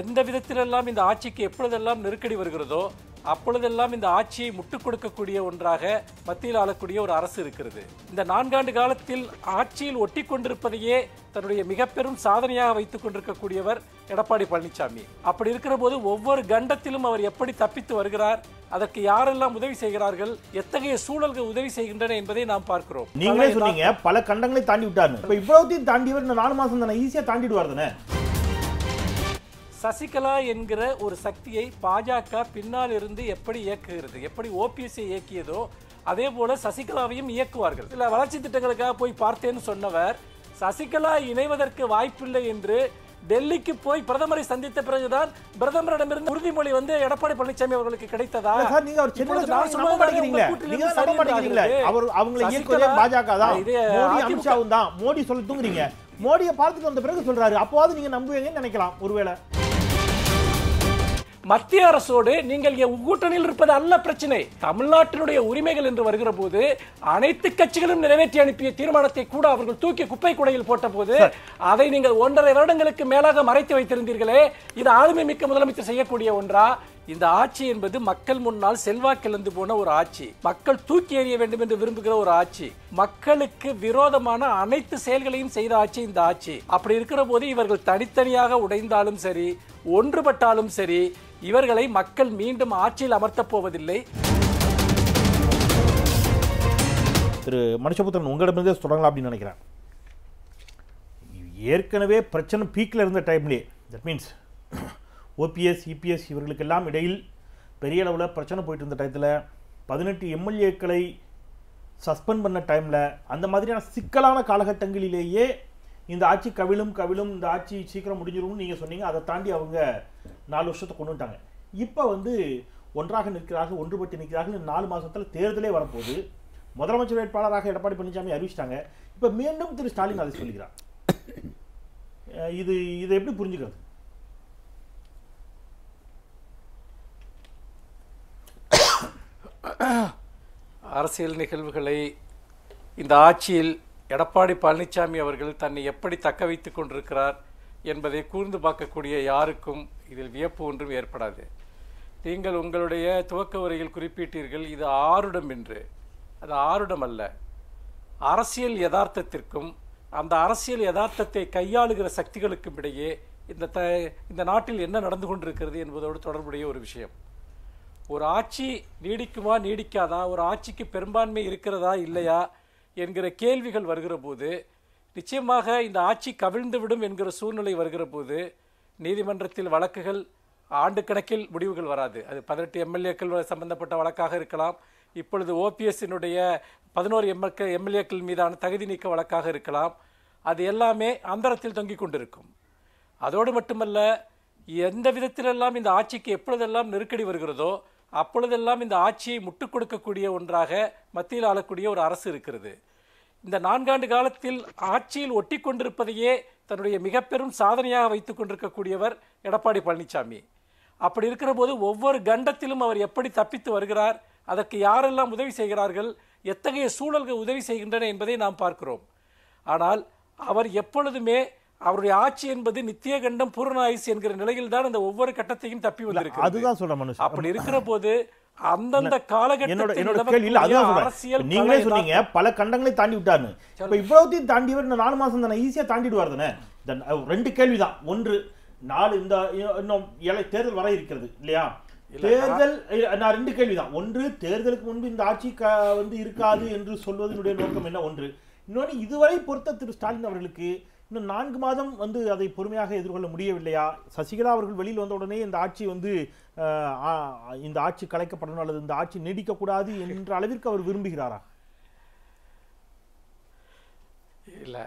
எந்த விதத்திலெல்லாம் இந்த ஆட்சிக்கு எப்பொழுதெல்லாம் நெருக்கடி வருகிறதோ அப்பொழுதெல்லாம் இந்த ஆட்சியை முட்டுக் கொடுக்கக்கூடிய ஒன்றாக மத்தியில் ஆளக்கூடிய ஒரு அரசு இருக்கிறது இந்த நான்காண்டு காலத்தில் ஆட்சியில் ஒட்டி கொண்டிருப்பதையே தன்னுடைய மிக பெரும் சாதனையாக வைத்துக் கொண்டிருக்கக்கூடியவர் எடப்பாடி பழனிசாமி அப்படி இருக்கிற போது ஒவ்வொரு கண்டத்திலும் அவர் எப்படி தப்பித்து வருகிறார் அதற்கு யாரெல்லாம் உதவி செய்கிறார்கள் எத்தகைய சூழல்கள் உதவி செய்கின்றன என்பதை நாம் பார்க்கிறோம் நீங்களே சொன்னீங்க பல கண்டங்களை தாண்டி விட்டார் இப்ப இவ்வளவுத்தையும் தாண்டியவர் இந்த நாலு மாசம் தானே ஈஸியா தாண்டிடுவார் தானே சசிகலா என்கிற ஒரு சக்தியை பாஜக பின்னால் இருந்து எப்படி இயக்குகிறது எப்படி ஓபிஎஸ்ஐ இயக்கியதோ அதே போல சசிகலாவையும் இயக்குவார்கள் சில வளர்ச்சி திட்டங்களுக்காக போய் பார்த்தேன்னு சொன்னவர் சசிகலா இணைவதற்கு வாய்ப்பில்லை என்று டெல்லிக்கு போய் பிரதமரை சந்தித்த பிறகுதான் பிரதமரிடமிருந்து உறுதிமொழி வந்து எடப்பாடி பழனிசாமி அவர்களுக்கு கிடைத்ததா அவர் பாஜக தான் மோடி சொல்லி தூங்குறீங்க மோடியை பார்த்துட்டு வந்த பிறகு சொல்றாரு அப்போது நீங்க நம்புவீங்கன்னு நினைக்கலாம் ஒருவேளை மத்திய அரசோடு நீங்கள் கூட்டணியில் இருப்பது அல்ல பிரச்சனை தமிழ்நாட்டினுடைய உரிமைகள் என்று வருகிற போது அனைத்து கட்சிகளும் நிறைவேற்றி அனுப்பிய தீர்மானத்தை கூட அவர்கள் தூக்கி குப்பை குடையில் போட்ட போது அதை நீங்கள் ஒன்றரை வருடங்களுக்கு மேலாக மறைத்து வைத்திருந்தீர்களே இது ஆளுமை மிக்க முதலமைச்சர் செய்யக்கூடிய ஒன்றா இந்த ஆட்சி என்பது மக்கள் முன்னால் செல்வாக்கிழந்து போன ஒரு ஆட்சி மக்கள் தூக்கி எறிய வேண்டும் என்று விரும்புகிற ஒரு ஆட்சி மக்களுக்கு விரோதமான அனைத்து செயல்களையும் செய்த ஆட்சி இந்த ஆட்சி அப்படி இருக்கிற போது இவர்கள் தனித்தனியாக உடைந்தாலும் சரி ஒன்றுபட்டாலும் சரி இவர்களை மக்கள் மீண்டும் ஆட்சியில் அமர்த்தப் போவதில்லை திரு மனுஷபுத்திரன் உங்களிடமிருந்தே தொடங்கலாம் அப்படின்னு நினைக்கிறேன் ஏற்கனவே பிரச்சனை பீக்கில் இருந்த டைம்லேயே தட் மீன்ஸ் ஓபிஎஸ் இபிஎஸ் இவர்களுக்கெல்லாம் இடையில் பெரிய அளவில் பிரச்சனை போயிட்டு இருந்த டயத்தில் பதினெட்டு எம்எல்ஏக்களை சஸ்பெண்ட் பண்ண டைமில் அந்த மாதிரியான சிக்கலான காலகட்டங்களிலேயே இந்த ஆட்சி கவிழும் கவிழும் இந்த ஆட்சி சீக்கிரம் முடிஞ்சிடும்னு நீங்கள் சொன்னீங்க அதை தாண்டி அவங்க நாலு வருஷத்தை கொண்டு வந்துட்டாங்க இப்போ வந்து ஒன்றாக நிற்கிறார்கள் ஒன்றுபட்டு நிற்கிறார்கள் நாலு மாதத்தில் தேர்தலே வரப்போகுது முதலமைச்சர் வேட்பாளராக எடப்பாடி பழனிசாமி அறிவிச்சிட்டாங்க இப்போ மீண்டும் திரு ஸ்டாலின் அதை சொல்லிக்கிறார் இது இதை எப்படி புரிஞ்சுக்கிறது அரசியல் நிகழ்வுகளை இந்த ஆட்சியில் எடப்பாடி பழனிசாமி அவர்கள் தன்னை எப்படி தக்க வைத்து கொண்டிருக்கிறார் என்பதை கூர்ந்து பார்க்கக்கூடிய யாருக்கும் இதில் வியப்பு ஒன்றும் ஏற்படாது நீங்கள் உங்களுடைய துவக்க உரையில் குறிப்பிட்டீர்கள் இது ஆருடம் என்று அது ஆருடம் அல்ல அரசியல் யதார்த்தத்திற்கும் அந்த அரசியல் யதார்த்தத்தை கையாளுகிற சக்திகளுக்கும் இடையே இந்த த இந்த நாட்டில் என்ன நடந்து கொண்டிருக்கிறது என்பதோடு தொடர்புடைய ஒரு விஷயம் ஒரு ஆட்சி நீடிக்குமா நீடிக்காதா ஒரு ஆட்சிக்கு பெரும்பான்மை இருக்கிறதா இல்லையா என்கிற கேள்விகள் வருகிற போது நிச்சயமாக இந்த ஆட்சி கவிழ்ந்துவிடும் என்கிற சூழ்நிலை வருகிற போது நீதிமன்றத்தில் வழக்குகள் ஆண்டு கணக்கில் முடிவுகள் வராது அது பதினெட்டு எம்எல்ஏக்கள் சம்பந்தப்பட்ட வழக்காக இருக்கலாம் இப்பொழுது ஓபிஎஸ்ஸினுடைய பதினோரு எம்எல்க எம்எல்ஏக்கள் மீதான தகுதி நீக்க வழக்காக இருக்கலாம் அது எல்லாமே அந்தரத்தில் தொங்கிக் கொண்டிருக்கும் அதோடு மட்டுமல்ல எந்த விதத்திலெல்லாம் இந்த ஆட்சிக்கு எப்பொழுதெல்லாம் நெருக்கடி வருகிறதோ அப்பொழுதெல்லாம் இந்த ஆட்சியை முட்டுக் கொடுக்கக்கூடிய ஒன்றாக மத்தியில் ஆளக்கூடிய ஒரு அரசு இருக்கிறது இந்த நான்காண்டு காலத்தில் ஆட்சியில் ஒட்டி கொண்டிருப்பதையே தன்னுடைய மிக பெரும் சாதனையாக வைத்து கொண்டிருக்கக்கூடியவர் எடப்பாடி பழனிசாமி அப்படி இருக்கிற போது ஒவ்வொரு கண்டத்திலும் அவர் எப்படி தப்பித்து வருகிறார் அதற்கு யாரெல்லாம் உதவி செய்கிறார்கள் எத்தகைய சூழல்கள் உதவி செய்கின்றன என்பதை நாம் பார்க்கிறோம் ஆனால் அவர் எப்பொழுதுமே அவருடைய ஆட்சி என்பது நித்திய கண்டம் பூரணாயுசு என்கிற நிலையில்தான் அந்த ஒவ்வொரு கட்டத்தையும் தப்பி வந்திருக்கு அப்படி இருக்கிற போது அந்தந்த காலகட்டத்தில் என்னோட கேள்வி இல்லை அதுதான் அரசியல் நீங்களே சொன்னீங்க பல கண்டங்களை தாண்டி விட்டாருன்னு இப்ப இவ்வளவுத்தையும் தாண்டியவர் இந்த நாலு மாசம் தானே ஈஸியா தாண்டிடுவார் தானே ரெண்டு கேள்விதான் ஒன்று நாலு இந்த இன்னும் தேர்தல் வர இருக்கிறது இல்லையா தேர்தல் நான் ரெண்டு கேள்விதான் ஒன்று தேர்தலுக்கு முன்பு இந்த ஆட்சி வந்து இருக்காது என்று சொல்வதனுடைய நோக்கம் என்ன ஒன்று இன்னொன்று இதுவரை பொறுத்த திரு ஸ்டாலின் அவர்களுக்கு இன்னும் நான்கு மாதம் வந்து அதை பொறுமையாக எதிர்கொள்ள முடியவில்லையா சசிகலா அவர்கள் வெளியில் வந்த உடனே இந்த ஆட்சி வந்து இந்த ஆட்சி கலைக்கப்படணும் அல்லது இந்த ஆட்சி நீடிக்கக்கூடாது என்ற அளவிற்கு அவர் விரும்புகிறாரா இல்லை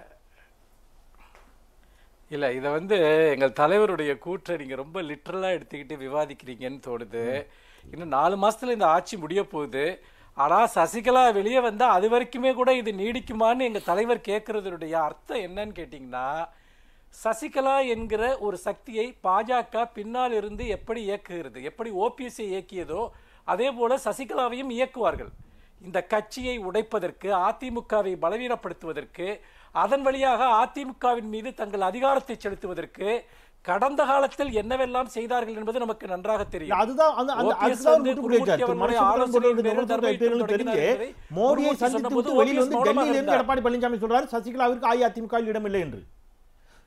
இல்லை இதை வந்து எங்கள் தலைவருடைய கூற்றை நீங்கள் ரொம்ப லிட்ரலாக எடுத்துக்கிட்டு விவாதிக்கிறீங்கன்னு தோணுது இன்னும் நாலு மாதத்தில் இந்த ஆட்சி முடிய போகுது ஆனால் சசிகலா வெளியே வந்தால் அது வரைக்குமே கூட இது நீடிக்குமான்னு எங்கள் தலைவர் கேட்குறதுடைய அர்த்தம் என்னன்னு கேட்டிங்கன்னா சசிகலா என்கிற ஒரு சக்தியை பாஜக பின்னால் இருந்து எப்படி இயக்குகிறது எப்படி ஓபிஎஸ்சி இயக்கியதோ அதே போல் சசிகலாவையும் இயக்குவார்கள் இந்த கட்சியை உடைப்பதற்கு அதிமுகவை பலவீனப்படுத்துவதற்கு அதன் வழியாக அதிமுகவின் மீது தங்கள் அதிகாரத்தை செலுத்துவதற்கு கடந்த காலத்தில் என்னவெல்லாம் செய்தார்கள் என்பது நமக்கு நன்றாக தெரியும் அதுதான் மோடியை சந்தித்து வெளியில் வந்து டெல்லியிலிருந்து எடப்பாடி பழனிசாமி சொல்றாரு சசிகலாவிற்கு அஇஅதிமுகவில் இடமில்லை என்று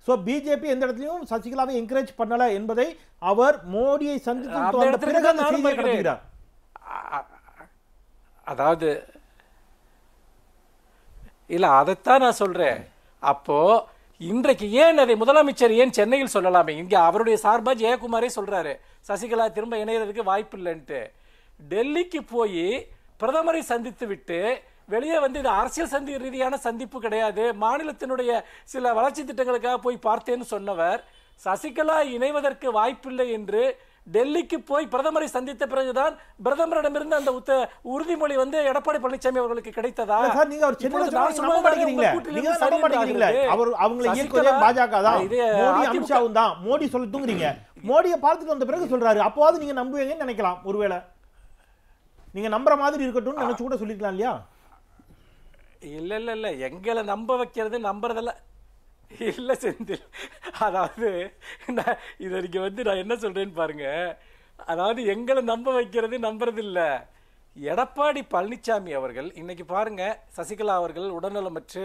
சோ பிஜேபி எந்த இடத்துலையும் சசிகலாவை என்கரேஜ் பண்ணல என்பதை அவர் மோடியை சந்தித்து அதாவது இல்ல அதைத்தான் நான் சொல்றேன் அப்போ இன்றைக்கு ஏன் அதை முதலமைச்சர் ஏன் சென்னையில் சொல்லலாமே இங்கே அவருடைய சார்பாக ஜெயக்குமாரே சொல்கிறாரு சசிகலா திரும்ப இணையிறதுக்கு வாய்ப்பு இல்லைன்ட்டு டெல்லிக்கு போய் பிரதமரை சந்தித்து விட்டு வெளியே வந்து இது அரசியல் சந்தி ரீதியான சந்திப்பு கிடையாது மாநிலத்தினுடைய சில வளர்ச்சி திட்டங்களுக்காக போய் பார்த்தேன்னு சொன்னவர் சசிகலா இணைவதற்கு வாய்ப்பில்லை என்று டெல்லிக்கு போய் பிரதமரை சந்தித்த பிறகுதான் பிரதமரிடமிருந்து அந்த உத்த உறுதிமொழி வந்து எடப்பாடி பழனிசாமி அவர்களுக்கு கிடைத்ததா நீங்க ஒரு சின்ன அவர் அவங்கள இயக்குவதே பாஜக தான் மோடி அமித்ஷாவும் தான் மோடி சொல்லுதுங்கிறீங்க மோடியை பார்த்துட்டு வந்த பிறகு சொல்றாரு அப்போவாது நீங்க நம்புவீங்கன்னு நினைக்கலாம் ஒருவேளை நீங்க நம்புற மாதிரி இருக்கட்டும்னு நினைச்சு கூட சொல்லிக்கலாம் இல்லையா இல்ல இல்ல இல்ல எங்களை நம்ப வைக்கிறது நம்புறதில்லை இல்லை செந்தில் அதாவது நான் இது வரைக்கும் வந்து நான் என்ன சொல்கிறேன்னு பாருங்கள் அதாவது எங்களை நம்ப வைக்கிறது நம்புறது இல்லை எடப்பாடி பழனிசாமி அவர்கள் இன்னைக்கு பாருங்கள் சசிகலா அவர்கள் உடல்நலமற்று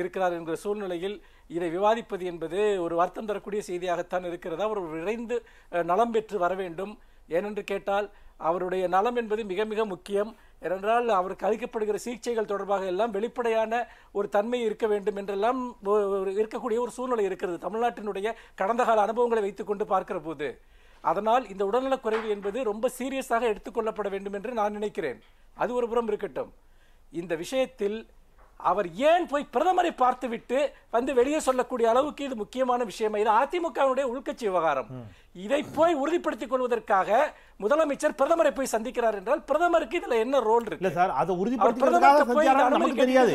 இருக்கிறார் என்கிற சூழ்நிலையில் இதை விவாதிப்பது என்பது ஒரு வருத்தம் தரக்கூடிய செய்தியாகத்தான் இருக்கிறது அவர் விரைந்து நலம் பெற்று வர வேண்டும் ஏனென்று கேட்டால் அவருடைய நலம் என்பது மிக மிக முக்கியம் ஏனென்றால் அவருக்கு அளிக்கப்படுகிற சிகிச்சைகள் தொடர்பாக எல்லாம் வெளிப்படையான ஒரு தன்மை இருக்க வேண்டும் என்றெல்லாம் இருக்கக்கூடிய ஒரு சூழ்நிலை இருக்கிறது தமிழ்நாட்டினுடைய கடந்த கால அனுபவங்களை வைத்துக்கொண்டு பார்க்கிற போது அதனால் இந்த உடல்நலக் குறைவு என்பது ரொம்ப சீரியஸாக எடுத்துக்கொள்ளப்பட வேண்டும் என்று நான் நினைக்கிறேன் அது ஒரு புறம் இருக்கட்டும் இந்த விஷயத்தில் அவர் ஏன் போய் பிரதமரை பார்த்துவிட்டு வந்து வெளியே சொல்லக்கூடிய அளவுக்கு இது முக்கியமான விஷயமா இது அதிமுகவினுடைய உள்கட்சி விவகாரம் இதை போய் உறுதிப்படுத்திக் கொள்வதற்காக முதலமைச்சர் பிரதமரை போய் சந்திக்கிறார் என்றால் பிரதமருக்கு இதுல என்ன ரோல் இருக்கு இல்ல சார் அதை உறுதிப்படுத்தி தெரியாது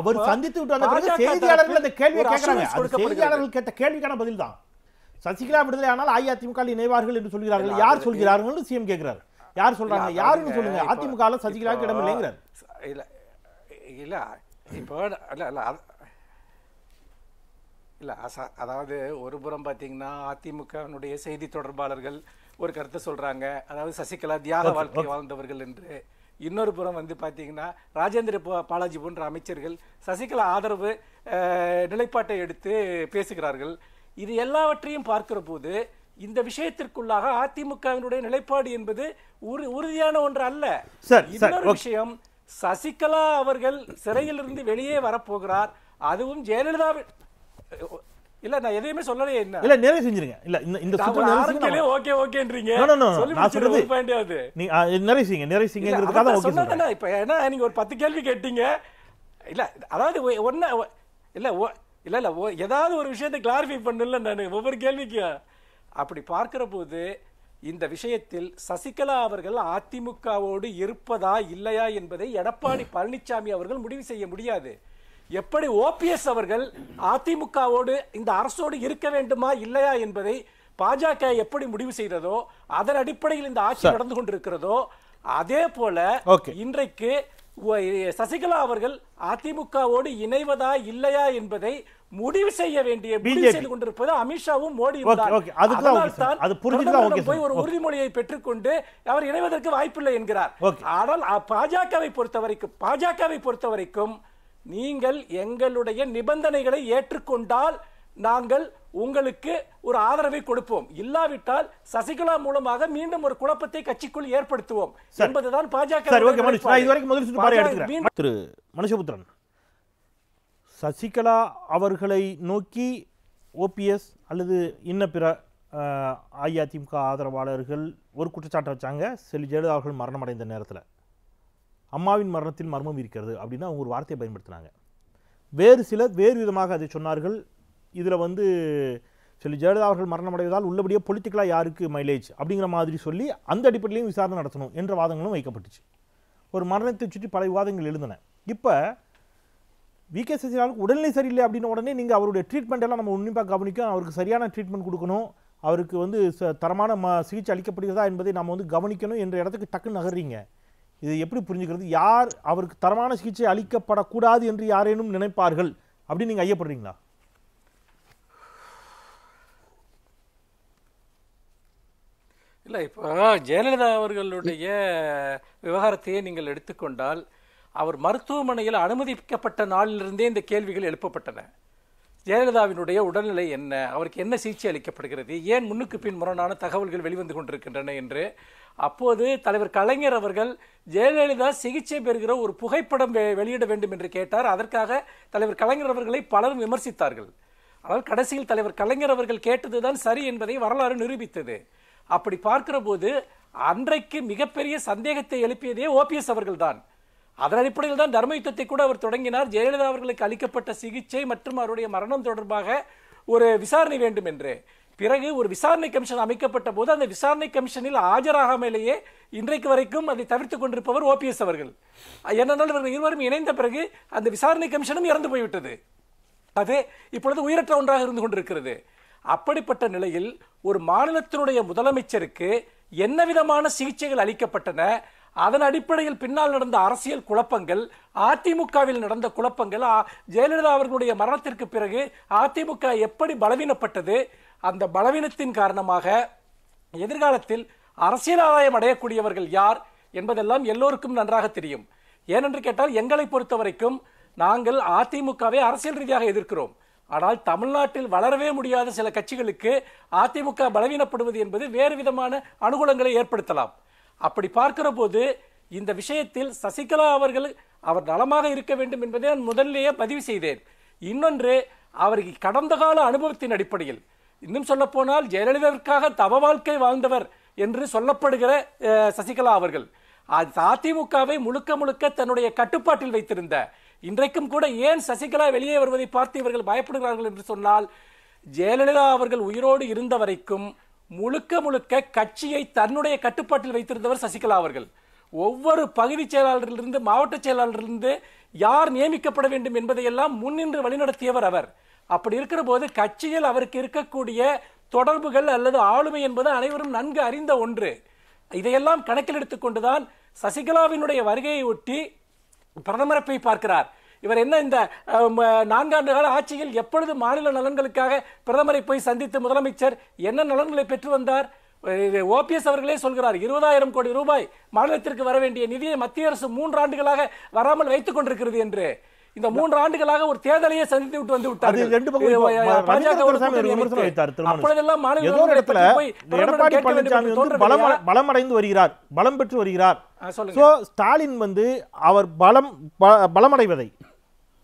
அவர் சந்தித்து விட்டு செய்தியாளர்கள் அந்த கேள்வி கேட்கறாங்க செய்தியாளர்கள் கேட்ட கேள்விக்கான பதில் தான் சசிகலா விடுதலை ஆனால் அஇஅதிமுக இணைவார்கள் என்று சொல்கிறார்கள் யார் சொல்கிறார்கள் சிஎம் கேட்கிறார் யார் சொல்றாங்க யாருன்னு சொல்லுங்க அதிமுக சசிகலாவுக்கு இடம் இல்லைங்கிறார் இல்ல இல்ல இப்போ இல்லை இல்லை அது இல்லை அசா அதாவது ஒரு புறம் பார்த்தீங்கன்னா அதிமுகவினுடைய செய்தி தொடர்பாளர்கள் ஒரு கருத்தை சொல்கிறாங்க அதாவது சசிகலா தியாக வாழ்க்கை வாழ்ந்தவர்கள் என்று இன்னொரு புறம் வந்து பார்த்தீங்கன்னா ராஜேந்திர பாலாஜி போன்ற அமைச்சர்கள் சசிகலா ஆதரவு நிலைப்பாட்டை எடுத்து பேசுகிறார்கள் இது எல்லாவற்றையும் பார்க்கிற போது இந்த விஷயத்திற்குள்ளாக அதிமுகவினுடைய நிலைப்பாடு என்பது உறுதியான ஒன்று அல்ல இன்னொரு விஷயம் சசிகலா அவர்கள் சிறையில் இருந்து வெளியே வரப்போகிறார் அதுவும் ஜெயலலிதா இல்ல நான் எதையுமே சொல்லலையே என்ன இல்ல நிறைவு செஞ்சிருங்க இல்ல இந்த இந்த சுற்று ஓகே ஓகேன்றீங்க நான் சொல்றது நீ நிறைவு நிறைவு ஓகே நீங்க ஒரு 10 கேள்வி கேட்டீங்க இல்ல அதாவது ஒண்ணு இல்ல இல்ல இல்ல ஏதாவது ஒரு விஷயத்தை கிளாரிஃபை பண்ணல நான் ஒவ்வொரு கேள்விக்கும் அப்படி பார்க்கிற போது இந்த விஷயத்தில் சசிகலா அவர்கள் அதிமுகவோடு இருப்பதா இல்லையா என்பதை எடப்பாடி பழனிசாமி அவர்கள் முடிவு செய்ய முடியாது எப்படி ஓபிஎஸ் அவர்கள் அதிமுகவோடு இந்த அரசோடு இருக்க வேண்டுமா இல்லையா என்பதை பாஜக எப்படி முடிவு செய்ததோ அதன் அடிப்படையில் இந்த ஆட்சி நடந்து கொண்டிருக்கிறதோ அதே போல இன்றைக்கு சசிகலா அவர்கள் அதிமுகவோடு இணைவதா இல்லையா என்பதை முடிவு செய்ய வேண்டிய பிஜேபி செய்து கொண்டிருப்பது அமித்ஷாவும் மோடியும் அது புரிஞ்சுதான் போய் ஒரு உறுதிமொழியை பெற்றுக்கொண்டு அவர் இணைவதற்கு வாய்ப்பில்லை என்கிறார் ஆனால் பாஜகவை பொறுத்தவரைக்கும் பாஜகவை பொறுத்தவரைக்கும் நீங்கள் எங்களுடைய நிபந்தனைகளை ஏற்றுக்கொண்டால் நாங்கள் உங்களுக்கு ஒரு ஆதரவை கொடுப்போம் இல்லாவிட்டால் சசிகலா மூலமாக மீண்டும் ஒரு குழப்பத்தை கட்சிக்குள் ஏற்படுத்துவோம் என்பதுதான் பாஜக திரு மனுஷபுத்திரன் சசிகலா அவர்களை நோக்கி ஓபிஎஸ் அல்லது இன்ன பிற அஇஅதிமுக ஆதரவாளர்கள் ஒரு குற்றச்சாட்டை வச்சாங்க செல்வி ஜெயலலிதா அவர்கள் மரணமடைந்த நேரத்தில் அம்மாவின் மரணத்தில் மர்மம் இருக்கிறது அப்படின்னு அவங்க ஒரு வார்த்தையை பயன்படுத்தினாங்க வேறு சிலர் வேறு விதமாக அதை சொன்னார்கள் இதில் வந்து செல்வி ஜெயலலிதா அவர்கள் மரணமடைவதால் உள்ளபடியே பொலிட்டிக்கலாக யாருக்கு மைலேஜ் அப்படிங்கிற மாதிரி சொல்லி அந்த அடிப்படையிலையும் விசாரணை நடத்தணும் என்ற வாதங்களும் வைக்கப்பட்டுச்சு ஒரு மரணத்தை சுற்றி பல விவாதங்கள் எழுந்தன இப்போ விகே சசிகலாவுக்கு உடல்நிலை சரியில்லை அப்படின்ன உடனே நீங்கள் அவருடைய ட்ரீட்மெண்ட் எல்லாம் நம்ம உன்னிப்பாக கவனிக்கும் அவருக்கு சரியான ட்ரீட்மெண்ட் கொடுக்கணும் அவருக்கு வந்து தரமான ம சிகிச்சை அளிக்கப்படுகிறதா என்பதை நம்ம வந்து கவனிக்கணும் என்ற இடத்துக்கு டக்குன்னு நகர்றீங்க இது எப்படி புரிஞ்சுக்கிறது யார் அவருக்கு தரமான சிகிச்சை அளிக்கப்படக்கூடாது என்று யாரேனும் நினைப்பார்கள் அப்படின்னு நீங்கள் ஐயப்படுறீங்களா இல்லை இப்போ ஜெயலலிதா அவர்களுடைய விவகாரத்தையே நீங்கள் எடுத்துக்கொண்டால் அவர் மருத்துவமனையில் அனுமதிக்கப்பட்ட நாளிலிருந்தே இந்த கேள்விகள் எழுப்பப்பட்டன ஜெயலலிதாவினுடைய உடல்நிலை என்ன அவருக்கு என்ன சிகிச்சை அளிக்கப்படுகிறது ஏன் முன்னுக்கு பின் முரணான தகவல்கள் வெளிவந்து கொண்டிருக்கின்றன என்று அப்போது தலைவர் கலைஞர் அவர்கள் ஜெயலலிதா சிகிச்சை பெறுகிற ஒரு புகைப்படம் வெளியிட வேண்டும் என்று கேட்டார் அதற்காக தலைவர் கலைஞர் அவர்களை பலரும் விமர்சித்தார்கள் ஆனால் கடைசியில் தலைவர் கலைஞர் அவர்கள் கேட்டதுதான் சரி என்பதை வரலாறு நிரூபித்தது அப்படி பார்க்கிற போது அன்றைக்கு மிகப்பெரிய சந்தேகத்தை எழுப்பியதே ஓபிஎஸ் அவர்கள்தான் அதன் அடிப்படையில் தான் தர்ம யுத்தத்தை கூட அவர் தொடங்கினார் ஜெயலலிதா அவர்களுக்கு அளிக்கப்பட்ட சிகிச்சை மற்றும் அவருடைய மரணம் தொடர்பாக ஒரு விசாரணை வேண்டும் என்று பிறகு ஒரு விசாரணை கமிஷன் அமைக்கப்பட்ட போது அந்த விசாரணை கமிஷனில் ஆஜராகாமலேயே இன்றைக்கு வரைக்கும் அதை தவிர்த்து கொண்டிருப்பவர் ஓபிஎஸ் அவர்கள் என்னென்னால் இவர்கள் இருவரும் இணைந்த பிறகு அந்த விசாரணை கமிஷனும் இறந்து போய்விட்டது அது இப்பொழுது உயிரற்ற ஒன்றாக இருந்து கொண்டிருக்கிறது அப்படிப்பட்ட நிலையில் ஒரு மாநிலத்தினுடைய முதலமைச்சருக்கு என்ன விதமான சிகிச்சைகள் அளிக்கப்பட்டன அதன் அடிப்படையில் பின்னால் நடந்த அரசியல் குழப்பங்கள் அதிமுகவில் நடந்த குழப்பங்கள் ஜெயலலிதா அவர்களுடைய மரணத்திற்கு பிறகு அதிமுக எப்படி பலவீனப்பட்டது அந்த பலவீனத்தின் காரணமாக எதிர்காலத்தில் அரசியல் ஆதாயம் அடையக்கூடியவர்கள் யார் என்பதெல்லாம் எல்லோருக்கும் நன்றாக தெரியும் ஏனென்று கேட்டால் எங்களை பொறுத்த வரைக்கும் நாங்கள் அதிமுகவை அரசியல் ரீதியாக எதிர்க்கிறோம் ஆனால் தமிழ்நாட்டில் வளரவே முடியாத சில கட்சிகளுக்கு அதிமுக பலவீனப்படுவது என்பது வேறு விதமான அனுகூலங்களை ஏற்படுத்தலாம் அப்படி பார்க்கிற போது இந்த விஷயத்தில் சசிகலா அவர்கள் அவர் நலமாக இருக்க வேண்டும் என்பதை நான் முதலிலேயே பதிவு செய்தேன் இன்னொன்று அவருக்கு கடந்த கால அனுபவத்தின் அடிப்படையில் இன்னும் சொல்லப்போனால் ஜெயலலிதாவிற்காக தவ வாழ்க்கை வாழ்ந்தவர் என்று சொல்லப்படுகிற சசிகலா அவர்கள் அது அதிமுகவை முழுக்க முழுக்க தன்னுடைய கட்டுப்பாட்டில் வைத்திருந்த இன்றைக்கும் கூட ஏன் சசிகலா வெளியே வருவதை பார்த்து இவர்கள் பயப்படுகிறார்கள் என்று சொன்னால் ஜெயலலிதா அவர்கள் உயிரோடு இருந்த வரைக்கும் முழுக்க முழுக்க கட்சியை தன்னுடைய கட்டுப்பாட்டில் வைத்திருந்தவர் சசிகலா அவர்கள் ஒவ்வொரு பகுதி செயலாளரிலிருந்து மாவட்ட செயலாளரிலிருந்து யார் நியமிக்கப்பட வேண்டும் என்பதையெல்லாம் முன்னின்று வழிநடத்தியவர் அவர் அப்படி இருக்கிற போது கட்சியில் அவருக்கு இருக்கக்கூடிய தொடர்புகள் அல்லது ஆளுமை என்பது அனைவரும் நன்கு அறிந்த ஒன்று இதையெல்லாம் கணக்கில் எடுத்துக்கொண்டுதான் சசிகலாவினுடைய வருகையை ஒட்டி பிரதமரப்பை பார்க்கிறார் இவர் என்ன இந்த நான்காண்டு கால ஆட்சியில் எப்பொழுது மாநில நலன்களுக்காக பிரதமரை போய் சந்தித்து முதலமைச்சர் என்ன நலன்களை பெற்று வந்தார் ஓபிஎஸ் அவர்களே சொல்கிறார் இருபதாயிரம் கோடி ரூபாய் மாநிலத்திற்கு வர வேண்டிய நிதியை மத்திய அரசு மூன்று ஆண்டுகளாக வராமல் வைத்துக் கொண்டிருக்கிறது என்று இந்த மூன்று ஆண்டுகளாக ஒரு தேர்தலையே சந்தித்து விட்டு வந்து விட்டார் பலமடைந்து வருகிறார் பலம் பெற்று வருகிறார் ஸ்டாலின் வந்து அவர் பலம் பலமடைவதை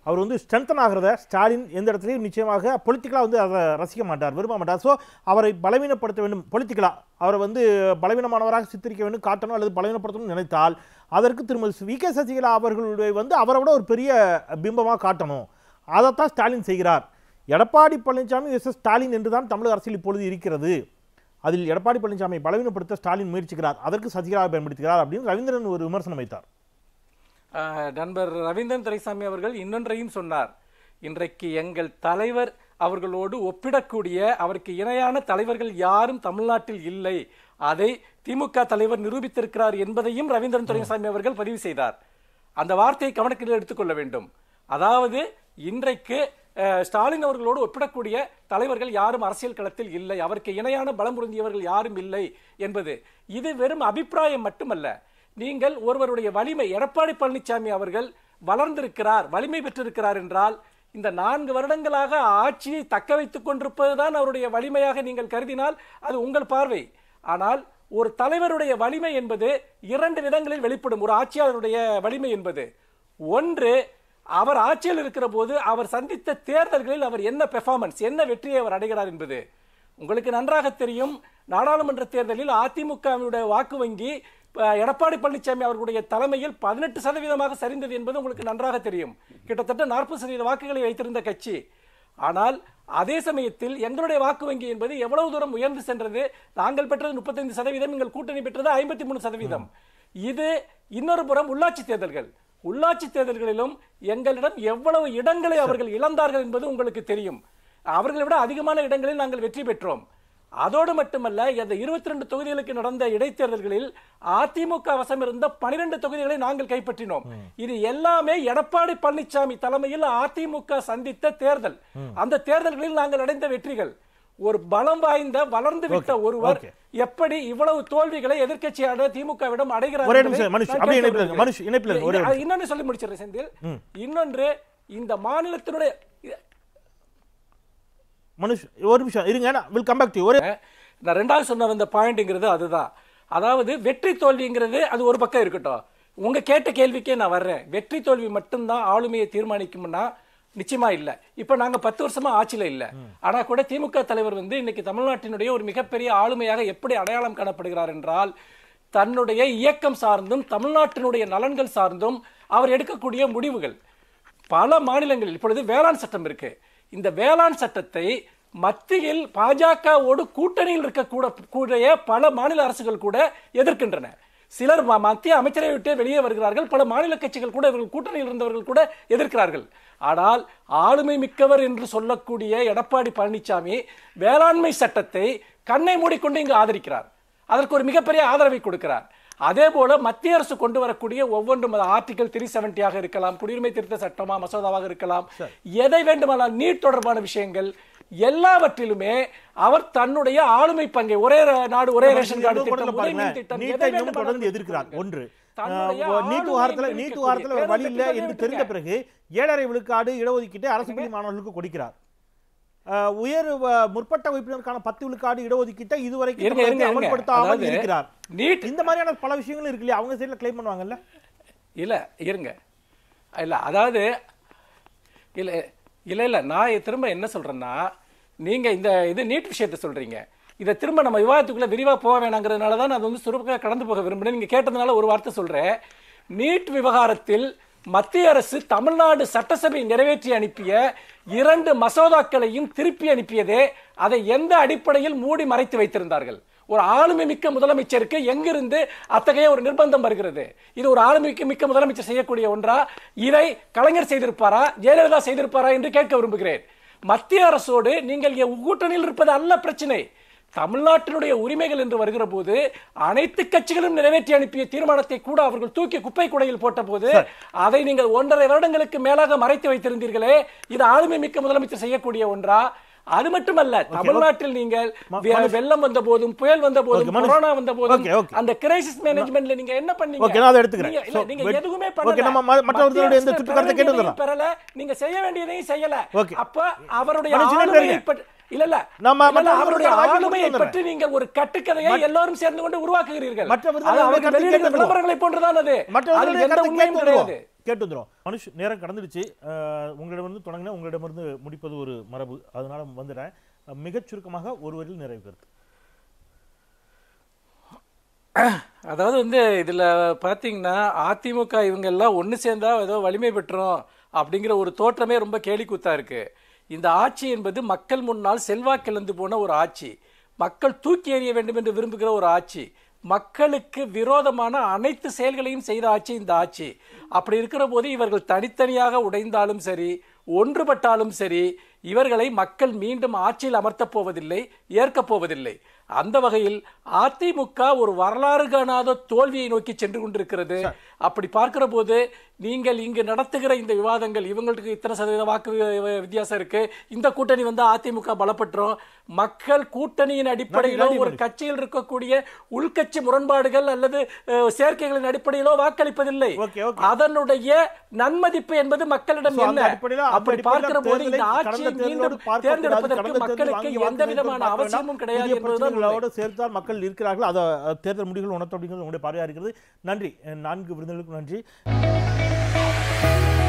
அவர் வந்து ஸ்ட்ரென்தன் ஆகிறத ஸ்டாலின் எந்த இடத்துலையும் நிச்சயமாக பொலிட்டிக்கலாக வந்து அதை ரசிக்க மாட்டார் விரும்ப மாட்டார் ஸோ அவரை பலவீனப்படுத்த வேண்டும் பொலிட்டிக்கலாக அவரை வந்து பலவீனமானவராக சித்தரிக்க வேண்டும் காட்டணும் அல்லது பலவீனப்படுத்தணும்னு நினைத்தால் அதற்கு திருமதி வி கே சசிகலா அவர்களுடைய வந்து அவரை விட ஒரு பெரிய பிம்பமாக காட்டணும் அதைத்தான் ஸ்டாலின் செய்கிறார் எடப்பாடி பழனிசாமி எஸ் எஸ் ஸ்டாலின் என்று தான் தமிழக அரசியல் இப்பொழுது இருக்கிறது அதில் எடப்பாடி பழனிசாமி பலவீனப்படுத்த ஸ்டாலின் முயற்சிக்கிறார் அதற்கு சசிகலாவை பயன்படுத்துகிறார் அப்படின்னு ரவீந்திரன் ஒரு விமர்சனம் வைத்தார் நண்பர் ரவீந்திரன் துரைசாமி அவர்கள் இன்னொன்றையும் சொன்னார் இன்றைக்கு எங்கள் தலைவர் அவர்களோடு ஒப்பிடக்கூடிய அவருக்கு இணையான தலைவர்கள் யாரும் தமிழ்நாட்டில் இல்லை அதை திமுக தலைவர் நிரூபித்திருக்கிறார் என்பதையும் ரவீந்திரன் துரைசாமி அவர்கள் பதிவு செய்தார் அந்த வார்த்தையை கவனத்தில் எடுத்துக்கொள்ள வேண்டும் அதாவது இன்றைக்கு ஸ்டாலின் அவர்களோடு ஒப்பிடக்கூடிய தலைவர்கள் யாரும் அரசியல் களத்தில் இல்லை அவருக்கு இணையான பலம் பொருந்தியவர்கள் யாரும் இல்லை என்பது இது வெறும் அபிப்பிராயம் மட்டுமல்ல நீங்கள் ஒருவருடைய வலிமை எடப்பாடி பழனிசாமி அவர்கள் வளர்ந்திருக்கிறார் வலிமை பெற்றிருக்கிறார் என்றால் இந்த நான்கு வருடங்களாக ஆட்சியை தக்க வைத்துக் கொண்டிருப்பதுதான் அவருடைய வலிமையாக நீங்கள் கருதினால் அது உங்கள் பார்வை ஆனால் ஒரு தலைவருடைய வலிமை என்பது இரண்டு விதங்களில் வெளிப்படும் ஒரு ஆட்சியாளருடைய வலிமை என்பது ஒன்று அவர் ஆட்சியில் இருக்கிற போது அவர் சந்தித்த தேர்தல்களில் அவர் என்ன பெர்ஃபார்மன்ஸ் என்ன வெற்றியை அவர் அடைகிறார் என்பது உங்களுக்கு நன்றாக தெரியும் நாடாளுமன்ற தேர்தலில் அதிமுகவினுடைய வாக்கு வங்கி எடப்பாடி பழனிசாமி அவர்களுடைய தலைமையில் பதினெட்டு சதவீதமாக சரிந்தது என்பது உங்களுக்கு நன்றாக தெரியும் கிட்டத்தட்ட நாற்பது சதவீத வாக்குகளை வைத்திருந்த கட்சி ஆனால் அதே சமயத்தில் எங்களுடைய வாக்கு வங்கி என்பது எவ்வளவு தூரம் உயர்ந்து சென்றது நாங்கள் பெற்றது முப்பத்தைந்து சதவீதம் எங்கள் கூட்டணி பெற்றது ஐம்பத்தி மூணு சதவீதம் இது இன்னொரு புறம் உள்ளாட்சி தேர்தல்கள் உள்ளாட்சி தேர்தல்களிலும் எங்களிடம் எவ்வளவு இடங்களை அவர்கள் இழந்தார்கள் என்பது உங்களுக்கு தெரியும் அவர்களை விட அதிகமான இடங்களில் நாங்கள் வெற்றி பெற்றோம் அதோடு மட்டுமல்ல இந்த இருபத்தி ரெண்டு தொகுதிகளுக்கு நடந்த இடைத்தேர்தல்களில் அதிமுக வசம் இருந்த பனிரெண்டு தொகுதிகளை நாங்கள் கைப்பற்றினோம் இது எல்லாமே எடப்பாடி பழனிசாமி தலைமையில் அதிமுக சந்தித்த தேர்தல் அந்த தேர்தல்களில் நாங்கள் அடைந்த வெற்றிகள் ஒரு பலம் வாய்ந்த வளர்ந்து விட்ட ஒருவர் எப்படி இவ்வளவு தோல்விகளை எதிர்கட்சியான திமுகவிடம் அடைகிறார் இன்னொன்று சொல்லி முடிச்சிடுறேன் செந்தில் இன்னொன்று இந்த மாநிலத்தினுடைய மனுஷ் ஒரு நிமிஷம் இருங்க வில் கம் பேக் டு ஒரு நான் ரெண்டாவது சொன்ன அந்த பாயிண்ட்டுங்கிறது அதுதான் அதாவது வெற்றி தோல்விங்கிறது அது ஒரு பக்கம் இருக்கட்டும் உங்கள் கேட்ட கேள்விக்கே நான் வர்றேன் வெற்றி தோல்வி மட்டும்தான் ஆளுமையை தீர்மானிக்கும்னா நிச்சயமா இல்லை இப்போ நாங்கள் பத்து வருஷமா ஆட்சியில் இல்லை ஆனால் கூட திமுக தலைவர் வந்து இன்னைக்கு தமிழ்நாட்டினுடைய ஒரு மிகப்பெரிய ஆளுமையாக எப்படி அடையாளம் காணப்படுகிறார் என்றால் தன்னுடைய இயக்கம் சார்ந்தும் தமிழ்நாட்டினுடைய நலன்கள் சார்ந்தும் அவர் எடுக்கக்கூடிய முடிவுகள் பல மாநிலங்களில் இப்பொழுது வேளாண் சட்டம் இருக்குது இந்த வேளாண் சட்டத்தை மத்தியில் பாஜகவோடு கூட்டணியில் இருக்கக்கூட கூடிய பல மாநில அரசுகள் கூட எதிர்க்கின்றன சிலர் மத்திய அமைச்சரை விட்டு வெளியே வருகிறார்கள் பல மாநில கட்சிகள் கூட இவர்கள் கூட்டணியில் இருந்தவர்கள் கூட எதிர்க்கிறார்கள் ஆனால் ஆளுமை மிக்கவர் என்று சொல்லக்கூடிய எடப்பாடி பழனிசாமி வேளாண்மை சட்டத்தை கண்ணை மூடிக்கொண்டு இங்கு ஆதரிக்கிறார் அதற்கு ஒரு மிகப்பெரிய ஆதரவை கொடுக்கிறார் அதே போல மத்திய அரசு கொண்டு வரக்கூடிய ஒவ்வொன்றும் ஆர்டிகல் த்ரீ செவன்டியாக இருக்கலாம் குடியுரிமை திருத்த சட்டமா மசோதாவாக இருக்கலாம் எதை வேண்டுமானால் நீட் தொடர்பான விஷயங்கள் எல்லாவற்றிலுமே அவர் தன்னுடைய ஆளுமை பங்கை ஒரே நாடு ஒரே ரேஷன் கார்டு திட்டம் தொடர்ந்து எதிர்க்கிறார் ஒன்று நீட்டு வாரத்தில் நீட்டு வாரத்தில் வழி இல்லை என்று தெரிந்த பிறகு ஏழரை விழுக்காடு இடஒதுக்கீட்டை அரசு பள்ளி மாணவர்களுக்கு கொடுக்கிறார் உயர் முற்பட்ட உறுப்பினருக்கான பத்து விழுக்காடு இடஒதுக்கீட்டை இதுவரைக்கும் அமல்படுத்தாமல் இருக்கிறார் நீட் இந்த மாதிரியான பல விஷயங்களும் இருக்கு இல்லையா அவங்க சைடில் கிளைம் பண்ணுவாங்கல்ல இல்லை இருங்க இல்லை அதாவது இல்லை இல்லை இல்லை நான் திரும்ப என்ன சொல்கிறேன்னா நீங்கள் இந்த இது நீட் விஷயத்த சொல்கிறீங்க இதை திரும்ப நம்ம விவாதத்துக்குள்ளே விரிவாக போக வேணாங்கிறதுனால தான் நான் வந்து சுருப்பாக கடந்து போக விரும்புகிறேன் நீங்கள் கேட்டதுனால ஒரு வார்த்தை சொல்கிறேன் நீட் விவகாரத்தில் மத்திய அரசு தமிழ்நாடு சட்டசபை நிறைவேற்றி அனுப்பிய இரண்டு மசோதாக்களையும் திருப்பி அனுப்பியதே அதை எந்த அடிப்படையில் மூடி மறைத்து வைத்திருந்தார்கள் ஒரு ஆளுமை மிக்க முதலமைச்சருக்கு எங்கிருந்து அத்தகைய ஒரு நிர்பந்தம் வருகிறது இது ஒரு ஆளுமைக்கு மிக்க முதலமைச்சர் செய்யக்கூடிய ஒன்றா இதை கலைஞர் செய்திருப்பாரா ஜெயலலிதா செய்திருப்பாரா என்று கேட்க விரும்புகிறேன் மத்திய அரசோடு நீங்கள் கூட்டணியில் இருப்பது அல்ல பிரச்சனை தமிழ்நாட்டினுடைய உரிமைகள் என்று வருகிற போது அனைத்து கட்சிகளும் நிறைவேற்றி அனுப்பிய தீர்மானத்தை கூட அவர்கள் தூக்கி குப்பை குடையில் போட்ட போது அதை நீங்கள் ஒன்றரை வருடங்களுக்கு மேலாக மறைத்து வைத்திருந்தீர்களே இது ஆளுமை மிக்க முதலமைச்சர் செய்யக்கூடிய ஒன்றா அது மட்டுமல்ல தமிழ்நாட்டில் நீங்கள் வெள்ளம் வந்த போதும் புயல் வந்த போதும் கொரோனா வந்த போதும் அந்த கிரைசிஸ் மேனேஜ்மெண்ட்ல நீங்க என்ன பண்ணீங்க நான் அதை நீங்க எதுவுமே பண்ணல நம்ம இந்த கேட்டு நீங்க செய்ய வேண்டியதையும் செய்யல அப்ப அவருடைய இல்ல இல்ல அவருடைய பற்றி நீங்க ஒரு எல்லாரும் சேர்ந்து கொண்டு உருவாக்குகிறீர்கள் நேரம் உங்களிடம் உங்களிடம் இருந்து முடிப்பது ஒரு மரபு அதனால வந்துடுறேன் மிகச் சுருக்கமாக ஒருவரில் நிறைவு கருத்து அதாவது வந்து இதுல பாத்தீங்கன்னா அதிமுக இவங்க எல்லாம் ஒண்ணு சேர்ந்தா ஏதோ வலிமை பெற்றோம் அப்படிங்கிற ஒரு தோற்றமே ரொம்ப கேலி கூத்தா இருக்கு இந்த ஆட்சி என்பது மக்கள் முன்னால் செல்வாக்கிழந்து போன ஒரு ஆட்சி மக்கள் தூக்கி எறிய வேண்டும் என்று விரும்புகிற ஒரு ஆட்சி மக்களுக்கு விரோதமான அனைத்து செயல்களையும் செய்த ஆட்சி இந்த ஆட்சி அப்படி இருக்கிற போது இவர்கள் தனித்தனியாக உடைந்தாலும் சரி ஒன்றுபட்டாலும் சரி இவர்களை மக்கள் மீண்டும் ஆட்சியில் அமர்த்தப் போவதில்லை ஏற்கப் போவதில்லை அந்த வகையில் அதிமுக ஒரு வரலாறு காணாத தோல்வியை நோக்கி சென்று கொண்டிருக்கிறது அப்படி பார்க்கிற போது நீங்கள் இங்கு நடத்துகிற இந்த விவாதங்கள் இவங்களுக்கு இத்தனை சதவீத வாக்கு வித்தியாசம் இருக்கு இந்த கூட்டணி வந்து அதிமுக பலப்பட்டுரும் மக்கள் கூட்டணியின் அடிப்படையிலோ ஒரு கட்சியில் இருக்கக்கூடிய உள்கட்சி முரண்பாடுகள் அல்லது சேர்க்கைகளின் அடிப்படையிலோ வாக்களிப்பதில்லை அதனுடைய நன்மதிப்பு என்பது மக்களிடம் என்ன அப்படி பார்க்கிற போது இந்த ஆட்சியை மீண்டும் தேர்ந்தெடுப்பதற்கு மக்களுக்கு எந்த விதமான அவசியமும் கிடையாது என்பதுதான் அவர்களோடு சேர்த்தால் மக்கள் இருக்கிறார்கள் அதை தேர்தல் முடிவுகள் உணர்த்த அப்படிங்கிறது உங்களுடைய பார்வையாக இருக்கிறது நன்றி நான்கு விருந்தினருக்கும் நன்றி